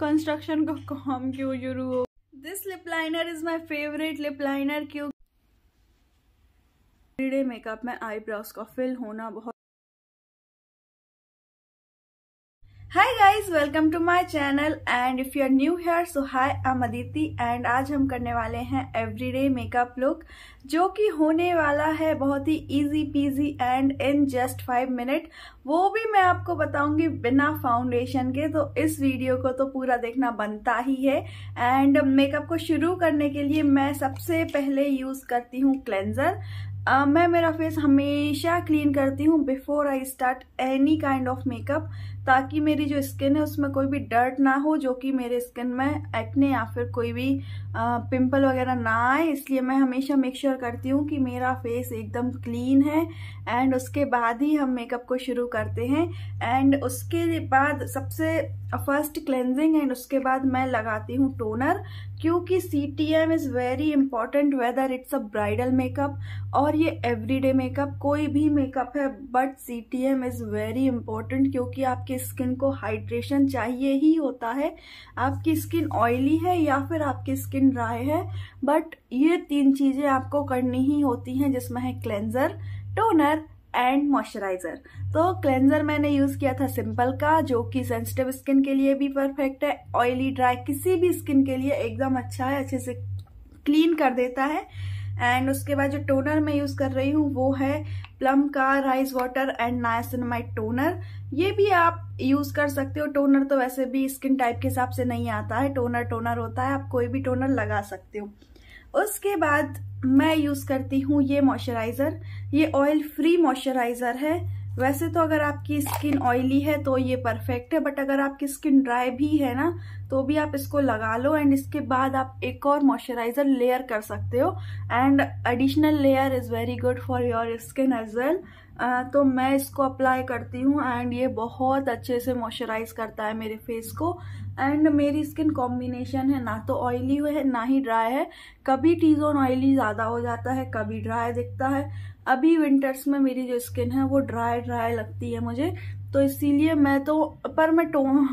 construction का काम क्यों शुरू हो this lip liner is my favourite lip liner क्यों मेकअप में आईब्रोज का फिल होना बहुत hi guys welcome to my channel and if you are new here so hi I Aditi and आज हम करने वाले हैं एवरीडे मेकअप लुक जो कि होने वाला है बहुत ही easy peasy and in just five minute वो भी मैं आपको बताऊंगी बिना फाउंडेशन के तो इस वीडियो को तो पूरा देखना बनता ही है एंड मेकअप को शुरू करने के लिए मैं सबसे पहले यूज करती हूँ क्लेंजर मैं मेरा फेस हमेशा क्लीन करती हूँ before I start any kind of makeup ताकि मेरी जो स्किन है उसमें कोई भी डर्ट ना हो जो कि मेरे स्किन में एक्ने या फिर कोई भी पिंपल वगैरह ना आए इसलिए मैं हमेशा मेक श्योर करती हूँ कि मेरा फेस एकदम क्लीन है एंड उसके बाद ही हम मेकअप को शुरू करते हैं एंड उसके बाद सबसे फर्स्ट क्लेंजिंग एंड उसके बाद मैं लगाती हूँ टोनर क्योंकि C T M is very important whether it's a bridal makeup और ये एवरीडे मेकअप कोई भी मेकअप है but C T M is very important क्योंकि आपकी स्किन को हाइड्रेशन चाहिए ही होता है आपकी स्किन ऑयली है या फिर आपकी स्किन दिन राय है बट ये तीन चीज़ें आपको करनी ही होती हैं जिसमें है क्लेंजर टोनर एंड मॉइस्चराइजर तो क्लेंजर मैंने यूज़ किया था सिंपल का जो कि सेंसिटिव स्किन के लिए भी परफेक्ट है ऑयली ड्राई किसी भी स्किन के लिए एकदम अच्छा है अच्छे से क्लीन कर देता है एंड उसके बाद जो टोनर मैं यूज़ कर रही हूँ वो है प्लम का rice water and niacinamide toner ये भी आप यूज कर सकते हो टोनर तो वैसे भी स्किन टाइप के हिसाब से नहीं आता है टोनर टोनर होता है आप कोई भी टोनर लगा सकते हो उसके बाद मैं यूज करती हूँ ये मॉइस्चराइजर ये ऑयल फ्री मॉइस्चराइजर है वैसे तो अगर आपकी स्किन ऑयली है तो ये परफेक्ट है बट अगर आपकी स्किन ड्राई भी है ना तो भी आप इसको लगा लो एंड इसके बाद आप एक और मॉइस्चराइजर लेयर कर सकते हो and additional layer is very good for your skin as well तो मैं इसको अप्लाई करती हूँ एंड ये बहुत अच्छे से मॉइस्चराइज करता है मेरे फेस को एंड मेरी स्किन कॉम्बिनेशन है ना तो ऑयली है ना ही ड्राई है कभी टीजोन ऑयली ज़्यादा हो जाता है कभी ड्राई दिखता है अभी विंटर्स में मेरी जो स्किन है वो ड्राई ड्राई लगती है मुझे तो इसीलिए मैं तो पर मैं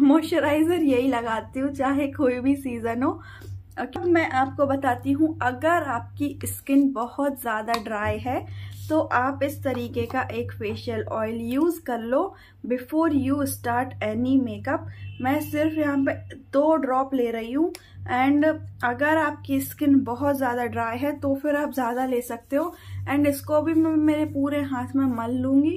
मॉइस्चराइज़र यही लगाती हूँ चाहे कोई भी सीज़न हो अब मैं आपको बताती हूँ अगर आपकी स्किन बहुत ज़्यादा ड्राई है सो तो आप इस तरीके का एक फेशियल ऑयल यूज़ कर लो before you start any makeup मैं सिर्फ यहाँ पे दो ड्रॉप ले रही हूँ एंड अगर आपकी स्किन बहुत ज़्यादा ड्राई है तो फिर आप ज़्यादा ले सकते हो एंड इसको भी मैं मेरे पूरे हाथ में मल लूँगी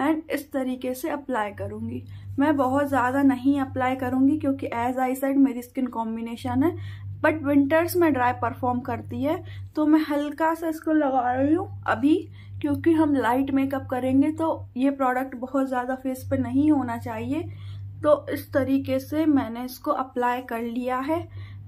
एंड इस तरीके से अप्लाई करूँगी मैं बहुत ज़्यादा नहीं अप्लाई करूँगी क्योंकि एज आई सेड मेरी स्किन कॉम्बिनेशन है बट विंटर्स में ड्राई परफॉर्म करती है तो मैं हल्का सा इसको लगा रही हूँ अभी क्योंकि हम लाइट मेकअप करेंगे तो ये प्रोडक्ट बहुत ज़्यादा फेस पे नहीं होना चाहिए तो इस तरीके से मैंने इसको अप्लाई कर लिया है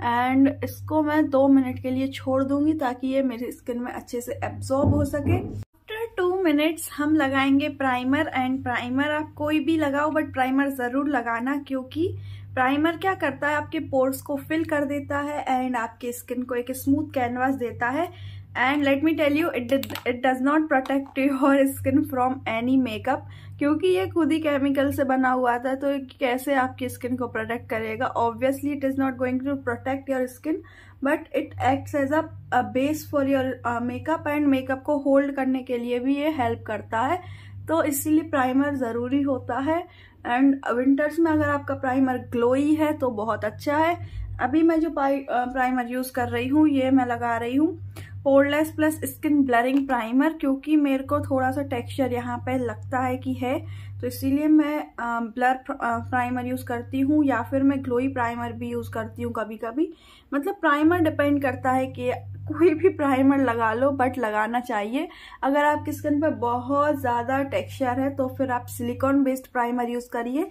एंड इसको मैं दो मिनट के लिए छोड़ दूंगी ताकि ये मेरी स्किन में अच्छे से एब्जॉर्ब हो सके आफ्टर टू मिनट्स हम लगाएंगे प्राइमर एंड प्राइमर आप कोई भी लगाओ बट प्राइमर ज़रूर लगाना क्योंकि प्राइमर क्या करता है आपके पोर्स को फिल कर देता है एंड आपके स्किन को एक स्मूथ कैनवास देता है and let me tell you it it does not protect your skin from any makeup क्योंकि ये खुद ही केमिकल से बना हुआ था तो कैसे आपकी स्किन को प्रोटेक्ट करेगा obviously it is not going to protect your skin but it acts as a base for your makeup and makeup को होल्ड करने के लिए भी ये हेल्प करता है तो इसीलिए प्राइमर ज़रूरी होता है एंड विंटर्स में अगर आपका प्राइमर ग्लोई है तो बहुत अच्छा है अभी मैं जो प्राइमर यूज़ uh, कर रही हूँ ये मैं लगा रही हूँ poreless plus skin blurring primer क्योंकि मेरे को थोड़ा सा टेक्सचर यहाँ पे लगता है कि है तो इसीलिए मैं ब्लर प्राइमर यूज़ करती हूँ या फिर मैं ग्लोई प्राइमर भी यूज़ करती हूँ कभी कभी मतलब प्राइमर डिपेंड करता है कि कोई भी प्राइमर लगा लो बट लगाना चाहिए अगर आपकी स्किन पर बहुत ज़्यादा टेक्स्चर है तो फिर आप सिलिकॉन बेस्ड प्राइमर यूज़ करिए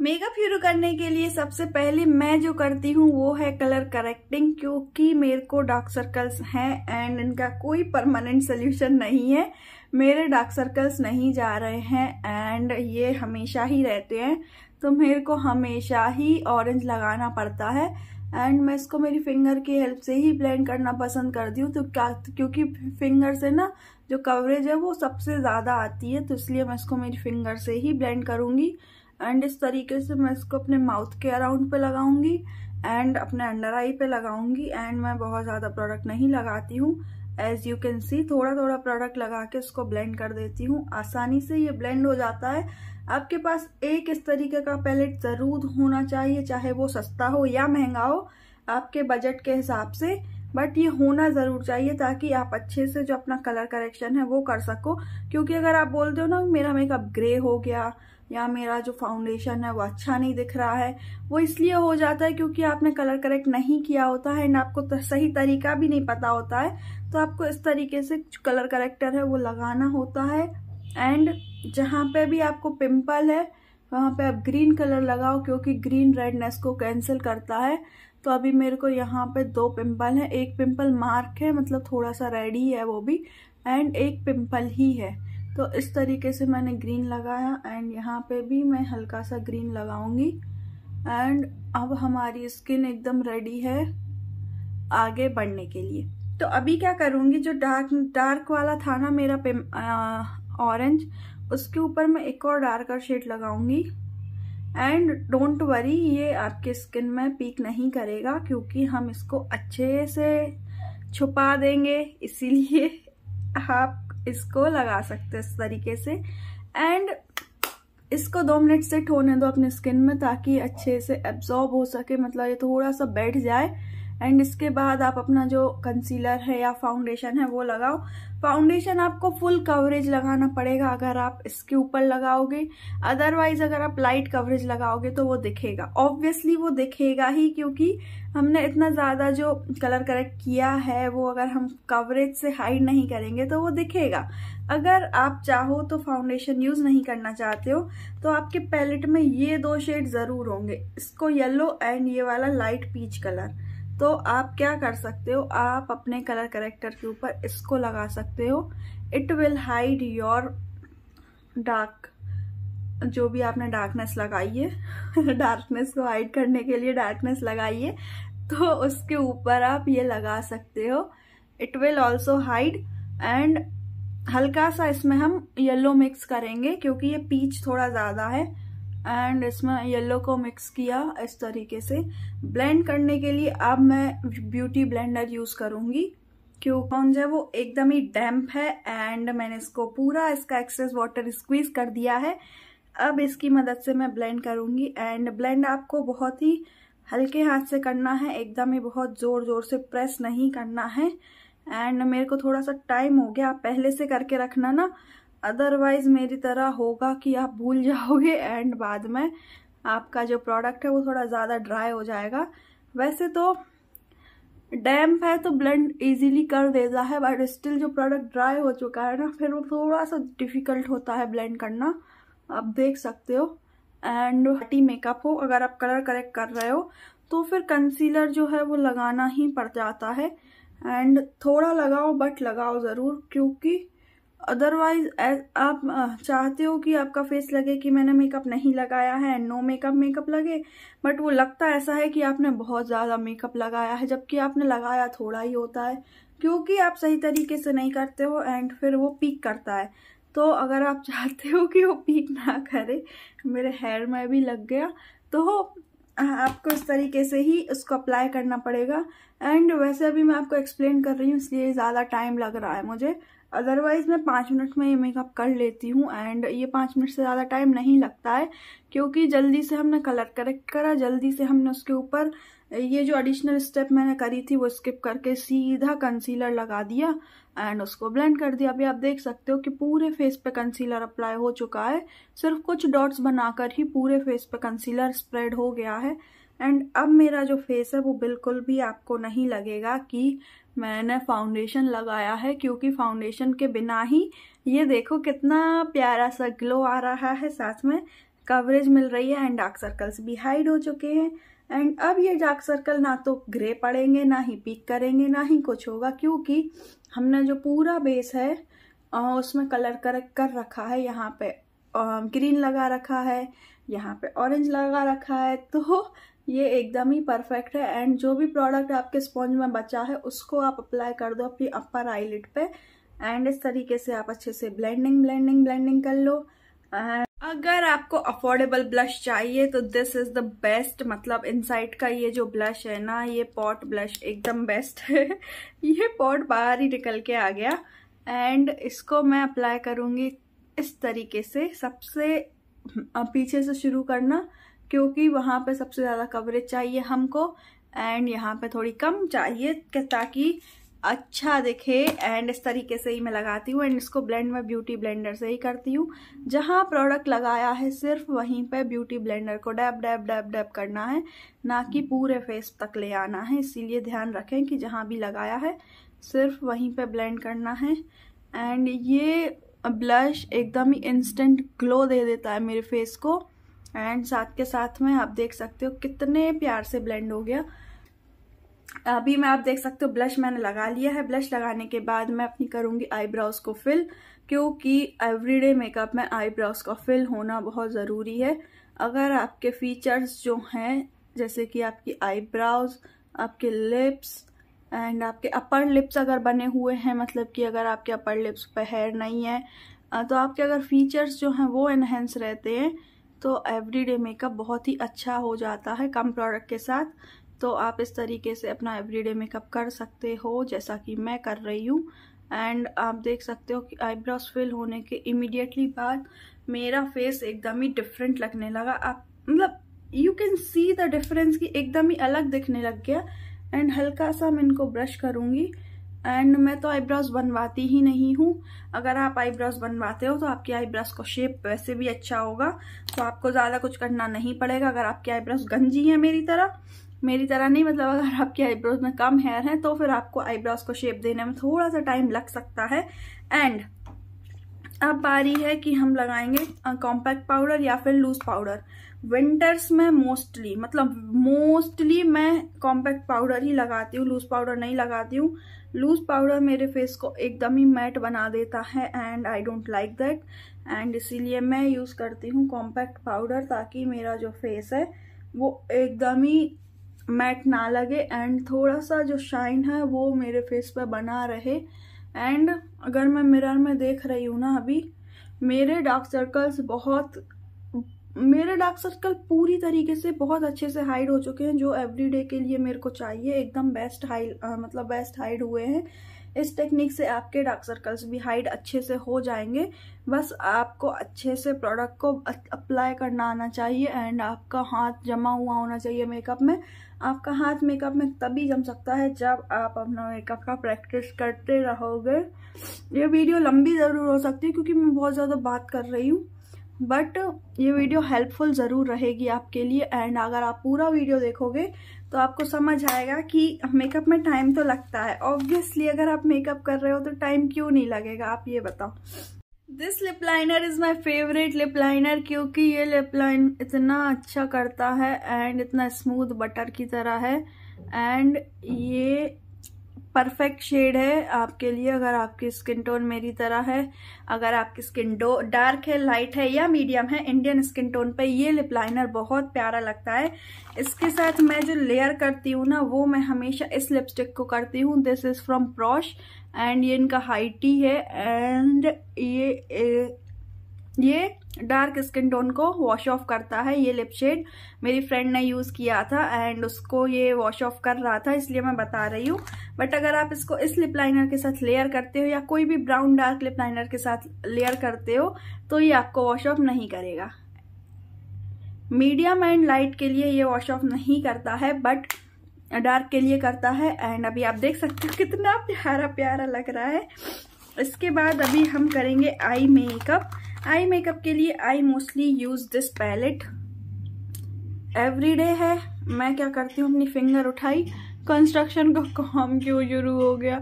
मेकअप शुरू करने के लिए सबसे पहले मैं जो करती हूँ वो है कलर करेक्टिंग क्योंकि मेरे को डार्क सर्कल्स हैं एंड इनका कोई परमानेंट सोल्यूशन नहीं है मेरे डार्क सर्कल्स नहीं जा रहे हैं एंड ये हमेशा ही रहते हैं तो मेरे को हमेशा ही ऑरेंज लगाना पड़ता है एंड मैं इसको मेरी फिंगर की हेल्प से ही ब्लेंड करना पसंद करती हूँ तो क्या क्योंकि फिंगर से ना जो कवरेज है वो सबसे ज़्यादा आती है तो इसलिए मैं इसको मेरी फिंगर से ही ब्लेंड करूँगी एंड इस तरीके से मैं इसको अपने माउथ के अराउंड पे लगाऊंगी एंड अपने अंडर आई पे लगाऊंगी एंड मैं बहुत ज़्यादा प्रोडक्ट नहीं लगाती हूँ एज यू कैन सी थोड़ा थोड़ा प्रोडक्ट लगा के उसको ब्लेंड कर देती हूँ आसानी से ये ब्लेंड हो जाता है आपके पास एक इस तरीके का पैलेट ज़रूर होना चाहिए चाहे वो सस्ता हो या महंगा हो आपके बजट के हिसाब से बट ये होना ज़रूर चाहिए ताकि आप अच्छे से जो अपना कलर करेक्शन है वो कर सको क्योंकि अगर आप बोलते हो ना मेरा मेकअप ग्रे हो गया या मेरा जो फाउंडेशन है वो अच्छा नहीं दिख रहा है वो इसलिए हो जाता है क्योंकि आपने कलर करेक्ट नहीं किया होता है एंड आपको सही तरीका भी नहीं पता होता है तो आपको इस तरीके से कलर करेक्टर है वो लगाना होता है एंड जहाँ पे भी आपको पिंपल है वहाँ पे आप ग्रीन कलर लगाओ क्योंकि ग्रीन रेडनेस को कैंसिल करता है तो अभी मेरे को यहाँ पे दो पिंपल हैं एक पिंपल मार्क है मतलब थोड़ा सा रेड ही है वो भी एंड एक पिंपल ही है तो इस तरीके से मैंने ग्रीन लगाया एंड यहाँ पे भी मैं हल्का सा ग्रीन लगाऊंगी एंड अब हमारी स्किन एकदम रेडी है आगे बढ़ने के लिए तो अभी क्या करूँगी जो डार्क डार्क वाला था ना मेरा ऑरेंज उसके ऊपर मैं एक और डार्कर शेड लगाऊंगी एंड डोंट वरी ये आपके स्किन में पीक नहीं करेगा क्योंकि हम इसको अच्छे से छुपा देंगे इसीलिए आप इसको लगा सकते हैं इस तरीके से एंड इसको दो मिनट से ठोने दो अपने स्किन में ताकि अच्छे से एब्जॉर्ब हो सके मतलब ये थोड़ा सा बैठ जाए एंड इसके बाद आप अपना जो कंसीलर है या फाउंडेशन है वो लगाओ फाउंडेशन आपको फुल कवरेज लगाना पड़ेगा अगर आप इसके ऊपर लगाओगे अदरवाइज अगर आप लाइट कवरेज लगाओगे तो वो दिखेगा ऑब्वियसली वो दिखेगा ही क्योंकि हमने इतना ज़्यादा जो कलर करेक्ट किया है वो अगर हम कवरेज से हाइड नहीं करेंगे तो वो दिखेगा अगर आप चाहो तो फाउंडेशन यूज़ नहीं करना चाहते हो तो आपके पैलेट में ये दो शेड ज़रूर होंगे इसको येलो एंड ये वाला लाइट पीच कलर तो आप क्या कर सकते हो आप अपने कलर करेक्टर के ऊपर इसको लगा सकते हो it will hide your dark जो भी आपने डार्कनेस लगाई है डार्कनेस को हाइड करने के लिए डार्कनेस लगाई है तो उसके ऊपर आप ये लगा सकते हो it will also hide and हल्का सा इसमें हम येलो मिक्स करेंगे क्योंकि ये पीच थोड़ा ज़्यादा है एंड इसमें येलो को मिक्स किया इस तरीके से ब्लेंड करने के लिए अब मैं ब्यूटी ब्लेंडर यूज़ करूँगी क्यों जो है वो एकदम ही डैम्प है एंड मैंने इसको पूरा इसका एक्सेस वाटर स्क्वीज कर दिया है अब इसकी मदद से मैं ब्लेंड करूंगी एंड ब्लेंड आपको बहुत ही हल्के हाथ से करना है एकदम ही बहुत ज़ोर ज़ोर से प्रेस नहीं करना है एंड मेरे को थोड़ा सा टाइम हो गया आप पहले से करके रखना ना अदरवाइज मेरी तरह होगा कि आप भूल जाओगे एंड बाद में आपका जो प्रोडक्ट है वो थोड़ा ज़्यादा ड्राई हो जाएगा वैसे तो डैम्प है तो ब्लेंड इजीली कर देता है बट स्टिल जो प्रोडक्ट ड्राई हो चुका है ना फिर वो थोड़ा सा डिफ़िकल्ट होता है ब्लेंड करना आप देख सकते हो एंड हटी मेकअप हो अगर आप कलर करेक्ट कर रहे हो तो फिर कंसीलर जो है वो लगाना ही पड़ जाता है एंड थोड़ा लगाओ बट लगाओ ज़रूर क्योंकि अदरवाइज आप चाहते हो कि आपका फेस लगे कि मैंने मेकअप नहीं लगाया है नो मेकअप मेकअप लगे बट वो लगता ऐसा है कि आपने बहुत ज़्यादा मेकअप लगाया है जबकि आपने लगाया थोड़ा ही होता है क्योंकि आप सही तरीके से नहीं करते हो एंड फिर वो पीक करता है तो अगर आप चाहते हो कि वो पीक ना करे मेरे हेयर में भी लग गया तो आपको इस तरीके से ही उसको अप्लाई करना पड़ेगा एंड वैसे अभी मैं आपको एक्सप्लेन कर रही हूँ इसलिए ज़्यादा टाइम लग रहा है मुझे अदरवाइज़ मैं पाँच मिनट में ये मेकअप कर लेती हूँ एंड ये पाँच मिनट से ज़्यादा टाइम नहीं लगता है क्योंकि जल्दी से हमने कलर करेक्ट करा जल्दी से हमने उसके ऊपर ये जो एडिशनल स्टेप मैंने करी थी वो स्किप करके सीधा कंसीलर लगा दिया एंड उसको ब्लेंड कर दिया अभी आप देख सकते हो कि पूरे फेस पे कंसीलर अप्लाई हो चुका है सिर्फ कुछ डॉट्स बनाकर ही पूरे फेस पे कंसीलर स्प्रेड हो गया है एंड अब मेरा जो फेस है वो बिल्कुल भी आपको नहीं लगेगा कि मैंने फाउंडेशन लगाया है क्योंकि फाउंडेशन के बिना ही ये देखो कितना प्यारा सा ग्लो आ रहा है साथ में कवरेज मिल रही है एंड डार्क सर्कल्स भी हाइड हो चुके हैं एंड अब ये डार्क सर्कल ना तो ग्रे पड़ेंगे ना ही पीक करेंगे ना ही कुछ होगा क्योंकि हमने जो पूरा बेस है उसमें कलर कर कर रखा है यहाँ पे ग्रीन लगा रखा है यहाँ पे ऑरेंज लगा रखा है तो ये एकदम ही परफेक्ट है एंड जो भी प्रोडक्ट आपके स्पॉन्ज में बचा है उसको आप अप्लाई कर दो अपनी अपर आईलिड पे एंड इस तरीके से आप अच्छे से ब्लेंडिंग ब्लेंडिंग ब्लेंडिंग कर लो एंड अगर आपको अफोर्डेबल ब्लश चाहिए तो दिस इज द बेस्ट मतलब इनसाइड का ये जो ब्लश है ना ये पॉट ब्लश एकदम बेस्ट है ये पॉट बाहर ही निकल के आ गया एंड इसको मैं अप्लाई करूंगी इस तरीके से सबसे पीछे से शुरू करना क्योंकि वहाँ पे सबसे ज़्यादा कवरेज चाहिए हमको एंड यहाँ पे थोड़ी कम चाहिए ताकि अच्छा दिखे एंड इस तरीके से ही मैं लगाती हूँ एंड इसको ब्लेंड में ब्यूटी ब्लेंडर से ही करती हूँ जहाँ प्रोडक्ट लगाया है सिर्फ वहीं पे ब्यूटी ब्लेंडर को डैब डैब डैब डैब करना है ना कि पूरे फेस तक ले आना है इसीलिए ध्यान रखें कि जहाँ भी लगाया है सिर्फ वहीं पे ब्लेंड करना है एंड ये ब्लश एकदम ही इंस्टेंट ग्लो दे देता है मेरे फेस को एंड साथ के साथ में आप देख सकते हो कितने प्यार से ब्लेंड हो गया अभी मैं आप देख सकते हो ब्लश मैंने लगा लिया है ब्लश लगाने के बाद मैं अपनी करूँगी आईब्राउज को फिल क्योंकि एवरीडे मेकअप में आईब्राउज का फिल होना बहुत ज़रूरी है अगर आपके फीचर्स जो हैं जैसे कि आपकी आईब्राउज आपके लिप्स एंड आपके अपर लिप्स अगर बने हुए हैं मतलब कि अगर आपके अपर लिप्स पर हेयर नहीं है तो आपके अगर फीचर्स जो हैं वो इन्हेंस रहते हैं तो एवरीडे मेकअप बहुत ही अच्छा हो जाता है कम प्रोडक्ट के साथ तो आप इस तरीके से अपना एवरीडे मेकअप कर सकते हो जैसा कि मैं कर रही हूँ एंड आप देख सकते हो कि आईब्रोज फिल होने के इमिडिएटली बाद मेरा फेस एकदम ही डिफरेंट लगने लगा आप मतलब you can see the difference कि एकदम ही अलग दिखने लग गया एंड हल्का सा मैं इनको ब्रश करूँगी एंड मैं तो आईब्रोज बनवाती ही नहीं हूँ अगर आप आईब्रोज बनवाते हो तो आपकी आईब्रोज का शेप वैसे भी अच्छा होगा तो आपको ज़्यादा कुछ करना नहीं पड़ेगा अगर आपकी आईब्रोज गंजी है मेरी तरह मेरी तरह नहीं मतलब अगर आपके आईब्रोज में कम हेयर है तो फिर आपको आईब्रोज को शेप देने में थोड़ा सा टाइम लग सकता है एंड अब बारी है कि हम लगाएंगे कॉम्पैक्ट पाउडर या फिर लूज पाउडर विंटर्स में मोस्टली मतलब मोस्टली मैं कॉम्पैक्ट पाउडर ही लगाती हूँ लूज पाउडर नहीं लगाती हूँ लूज पाउडर मेरे फेस को एकदम ही मैट बना देता है and I don't like that and इसीलिए मैं यूज़ करती हूँ कॉम्पैक्ट पाउडर ताकि मेरा जो फेस है वो एकदम ही मैट ना लगे एंड थोड़ा सा जो शाइन है वो मेरे फेस पर बना रहे एंड अगर मैं मिरर में देख रही हूँ ना अभी मेरे डार्क सर्कल्स बहुत मेरे डार्क सर्कल पूरी तरीके से बहुत अच्छे से हाइड हो चुके हैं जो एवरीडे के लिए मेरे को चाहिए एकदम बेस्ट हाइड मतलब बेस्ट हाइड हुए हैं इस टेक्निक से आपके डार्क सर्कल्स भी हाइड अच्छे से हो जाएंगे बस आपको अच्छे से प्रोडक्ट को अप्लाई करना आना चाहिए एंड आपका हाथ जमा हुआ होना चाहिए मेकअप में आपका हाथ मेकअप में तभी जम सकता है जब आप अपना मेकअप का प्रैक्टिस करते रहोगे ये वीडियो लंबी ज़रूर हो सकती है क्योंकि मैं बहुत ज़्यादा बात कर रही हूँ बट ये वीडियो हेल्पफुल ज़रूर रहेगी आपके लिए एंड अगर आप पूरा वीडियो देखोगे तो आपको समझ आएगा कि मेकअप में टाइम तो लगता है ऑब्वियसली अगर आप मेकअप कर रहे हो तो टाइम क्यों नहीं लगेगा आप ये बताओ this lip liner is my favourite lip liner क्योंकि ये लिप लाइन इतना अच्छा करता है एंड इतना स्मूथ बटर की तरह है एंड ये परफेक्ट शेड है आपके लिए अगर आपकी स्किन टोन मेरी तरह है अगर आपकी स्किन डो डार्क है लाइट है या मीडियम है इंडियन स्किन टोन पे ये लिप लाइनर बहुत प्यारा लगता है इसके साथ मैं जो लेयर करती हूँ ना वो मैं हमेशा इस लिपस्टिक को करती हूँ this is from Praush and ये इनका हाइटी है एंड ये ये डार्क स्किन टोन को वॉश ऑफ करता है ये लिप शेड मेरी फ्रेंड ने यूज़ किया था एंड उसको ये वॉश ऑफ कर रहा था इसलिए मैं बता रही हूँ बट अगर आप इसको इस लिप लाइनर के साथ लेयर करते हो या कोई भी ब्राउन डार्क लिप लाइनर के साथ लेयर करते हो तो ये आपको वॉश ऑफ नहीं करेगा मीडियम एंड लाइट के लिए ये वॉश ऑफ नहीं करता है बट डार्क के लिए करता है एंड अभी आप देख सकते हो कितना प्यारा प्यारा लग रहा है इसके बाद अभी हम करेंगे आई मेकअप आई मेकअप के लिए I mostly use this palette every day है मैं क्या करती हूँ अपनी फिंगर उठाई कंस्ट्रक्शन का काम क्यों शुरू हो गया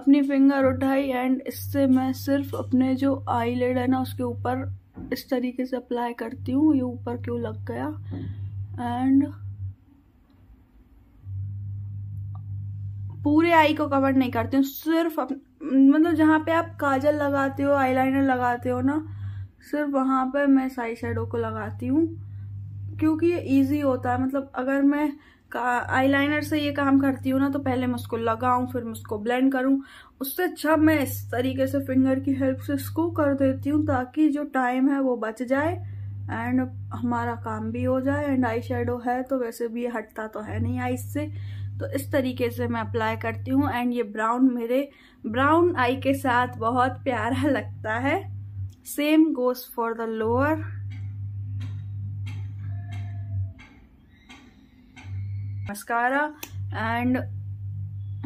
अपनी फिंगर उठाई एंड इससे मैं सिर्फ अपने जो आई लेड है ना उसके ऊपर इस तरीके से अप्लाई करती हूँ ये ऊपर क्यों लग गया एंड पूरे आई को कवर नहीं करती हूँ सिर्फ मतलब जहाँ पे आप काजल लगाते हो आईलाइनर लगाते हो ना सिर्फ वहाँ पर मैं साई शेडो को लगाती हूँ क्योंकि ये ईजी होता है मतलब अगर मैं आईलाइनर से ये काम करती हूँ ना तो पहले मैं उसको लगाऊं फिर मैं उसको ब्लेंड करूँ उससे अच्छा मैं इस तरीके से फिंगर की हेल्प से इसको कर देती हूँ ताकि जो टाइम है वो बच जाए एंड हमारा काम भी हो जाए एंड आई शेडो है तो वैसे भी ये हटता तो है नहीं आई से तो इस तरीके से मैं अप्लाई करती हूँ एंड ये ब्राउन मेरे ब्राउन आई के साथ बहुत प्यारा लगता है same goes for the lower mascara and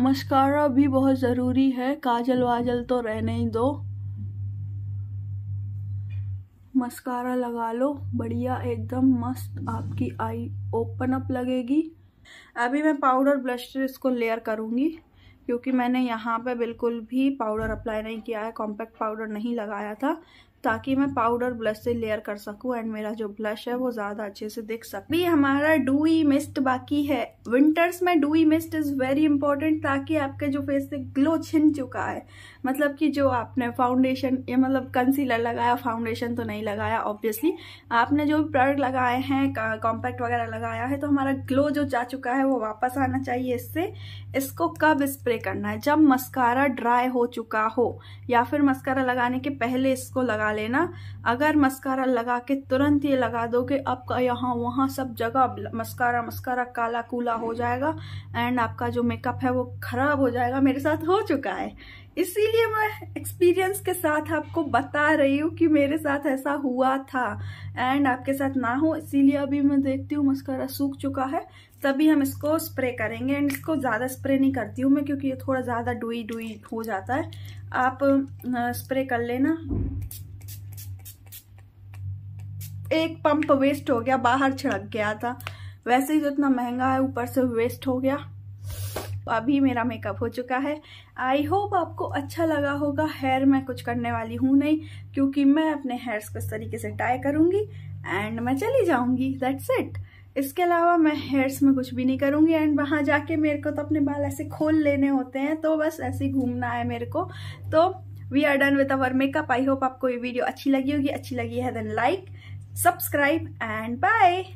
mascara भी बहुत ज़रूरी है काजल वाजल तो रहने ही दो मस्कारा लगा लो बढ़िया एकदम मस्त आपकी आई ओपन अप लगेगी अभी मैं पाउडर ब्लशर इसको लेयर करूँगी क्योंकि मैंने यहाँ पे बिल्कुल भी पाउडर अप्लाई नहीं किया है कॉम्पैक्ट पाउडर नहीं लगाया था ताकि मैं पाउडर ब्लश से लेयर कर सकूं एंड मेरा जो ब्लश है वो ज़्यादा अच्छे से दिख सके भी हमारा डूई मिस्ट बाकी है विंटर्स में dewy mist is very important ताकि आपके जो फेस से ग्लो छिन चुका है मतलब कि जो आपने फाउंडेशन या मतलब कंसीलर लगाया फाउंडेशन तो नहीं लगाया ऑब्वियसली आपने जो भी प्रोडक्ट लगाए हैं कॉम्पैक्ट वगैरह लगाया है तो हमारा ग्लो जो जा चुका है वो वापस आना चाहिए इससे इसको कब स्प्रे करना है जब मस्कारा ड्राई हो चुका हो या फिर मस्कारा लगाने के पहले इसको लगा लगा लेना अगर मस्कारा लगा के तुरंत ये लगा दोगे आपका यहाँ वहाँ सब जगह मस्कारा मस्कारा काला कूला हो जाएगा एंड आपका जो मेकअप है वो खराब हो जाएगा मेरे साथ हो चुका है इसीलिए मैं एक्सपीरियंस के साथ आपको बता रही हूँ कि मेरे साथ ऐसा हुआ था एंड आपके साथ ना हो इसीलिए अभी मैं देखती हूँ मस्कारा सूख चुका है तभी हम इसको स्प्रे करेंगे एंड इसको ज़्यादा स्प्रे नहीं करती हूँ मैं क्योंकि ये थोड़ा ज़्यादा डुई डुई हो जाता है आप स्प्रे कर लेना एक पंप वेस्ट हो गया बाहर छिड़क गया था वैसे ही तो इतना महंगा है ऊपर से वेस्ट हो गया अभी मेरा मेकअप हो चुका है आई होप आपको अच्छा लगा होगा हेयर मैं कुछ करने वाली हूँ नहीं क्योंकि मैं अपने हेयर्स को इस तरीके से टाई करूंगी एंड मैं चली जाऊंगी दैट्स इट इसके अलावा मैं हेयर्स में कुछ भी नहीं करूंगी एंड वहाँ जाके मेरे को तो अपने बाल ऐसे खोल लेने होते हैं तो बस ऐसे ही घूमना है मेरे को तो we are done with our makeup I hope आपको ये वीडियो अच्छी लगी होगी अच्छी लगी है then like subscribe and bye